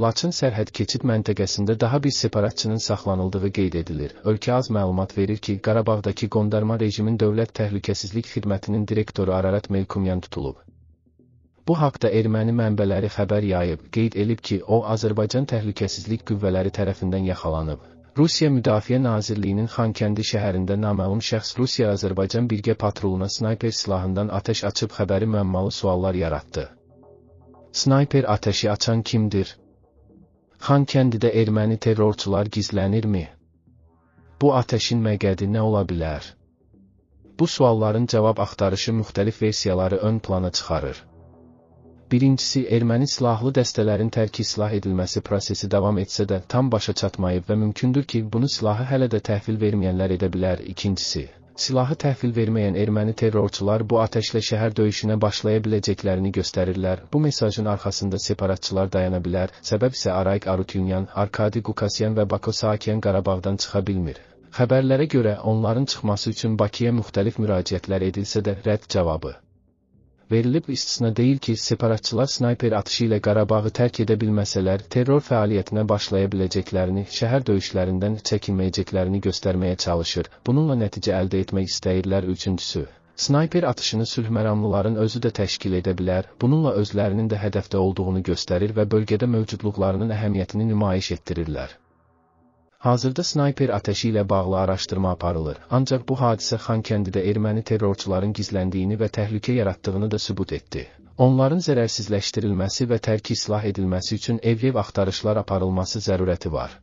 Laçın sərhəd keçid məntəqəsində daha bir separatçının saxlanıldığı qeyd edilir. Ölkə az məlumat verir ki, Qarabağdakı qondarma rejimin Dövlət Təhlükəsizlik Xidmətinin direktoru Ararat Melkumyan tutulub. Bu haqda erməni mənbələri xəbər yayıb, qeyd edib ki, o Azərbaycan Təhlükəsizlik Qüvvələri tərəfindən yaxalanıb. Rusiya Müdafiə Nazirliyinin Xankəndi şəhərində naməlum şəxs Rusiya-Azərbaycan birgə patruluna snayper silahından atəş açıb xəbəri müəmmalı suallar yaratdı. Snayper atəşi açan kimdir? Xankəndidə erməni terrorçular gizlənirmi? Bu atəşin məqədi nə ola bilər? Bu sualların cavab axtarışı müxtəlif versiyaları ön plana çıxarır. Birincisi, erməni silahlı dəstələrin tərki silah edilməsi prosesi davam etsə də tam başa çatmayıb və mümkündür ki, bunu silahı hələ də təhvil verməyənlər edə bilər. İkincisi, silahı təhvil verməyən erməni terrorçular bu atəşlə şəhər döyüşünə başlaya biləcəklərini göstərirlər. Bu mesajın arxasında separatçılar dayana bilər, səbəb isə Arayik Arutyunyan, Arkadi Qukasyan və Bako Saakyan Qarabağdan çıxa bilmir. Xəbərlərə görə onların çıxması üçün Bakıya müxtəlif müraciətlər edilsə də rədd cavabı verilib istisna deyil ki, separatçılar snayper atışı ilə Qarabağı tərk edə bilməsələr, terror fəaliyyətinə başlaya biləcəklərini, şəhər döyüşlərindən çəkinməyəcəklərini göstərməyə çalışır. Bununla nəticə əldə etmək istəyirlər. Üçüncüsü, Snayper atışını sülhməramlıların özü də təşkil edə bilər, bununla özlərinin də hədəfdə olduğunu göstərir və bölgədə mövcudluqlarının əhəmiyyətini nümayiş etdirirlər. Hazırda snayper ateşi ilə bağlı araşdırma aparılır, ancaq bu hadisə Xankəndidə erməni terrorçuların gizləndiyini və təhlükə yaratdığını da sübut etdi. Onların zərərsizləşdirilməsi və tərki islah edilməsi üçün ev-ev axtarışlar aparılması zərurəti var.